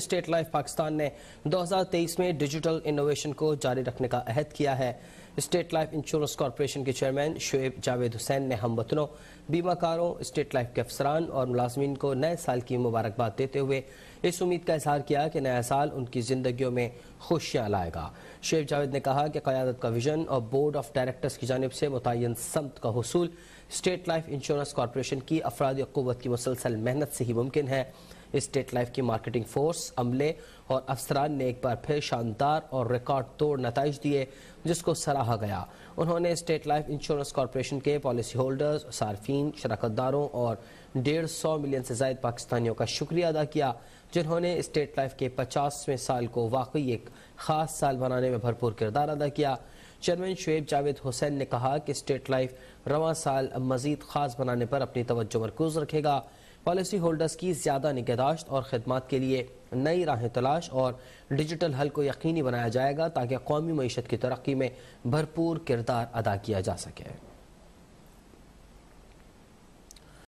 state life Pakistan ने 2023 में digital innovation को जारी रखने का अहद किया है स्टेट लाइफ इंश्योरेंस कॉरपोरेशन के चेयरमैन शुएब जावेद हुसैन ने हम वतनों बीमाकारों स्टेट लाइफ के अफसरान और मुलाजमीन को नए साल की मुबारकबाद देते हुए इस उम्मीद का इजहार किया कि नया साल उनकी जिंदगी में खुशियाँ लाएगा शुएब जावेद ने कहा कि क्यादत का विजन और बोर्ड ऑफ डायरेक्टर्स की जानब से मुतन समत का हसूल स्टेट लाइफ इंश्योरेंस कॉरपोरेशन की अफराद अफराद क़वत की मुसलसल मेहनत से ही मुमकिन है स्टेट लाइफ की मार्केटिंग फोर्स अमले और अफसरान ने एक बार फिर शानदार और रिकॉर्ड तोड़ नतज दिए जिसको सराहा गया उन्होंने स्टेट लाइफ इंश्योरेंस कॉरपोरेशन के पॉलिसी होल्डर्स सार्फिन शराकतदारों और डेढ़ सौ मिलियन से ज्यादा पाकिस्तानियों का शुक्रिया अदा किया जिन्होंने स्टेट लाइफ के पचासवें साल को वाकई एक ख़ास साल बनाने में भरपूर किरदार अदा किया चेयरमैन शुएब जावेद हुसैन ने कहा कि स्टेट लाइफ रवा साल मजीद खास बनाने पर अपनी तवज्जो मरकूज रखेगा पॉलिसी होल्डर्स की ज़्यादा निगहदाश्त और खदमात के लिए नई राहें तलाश और डिजिटल हल को यकीनी बनाया जाएगा ताकि कौमी मीशत की तरक्की में भरपूर किरदार अदा किया जा सके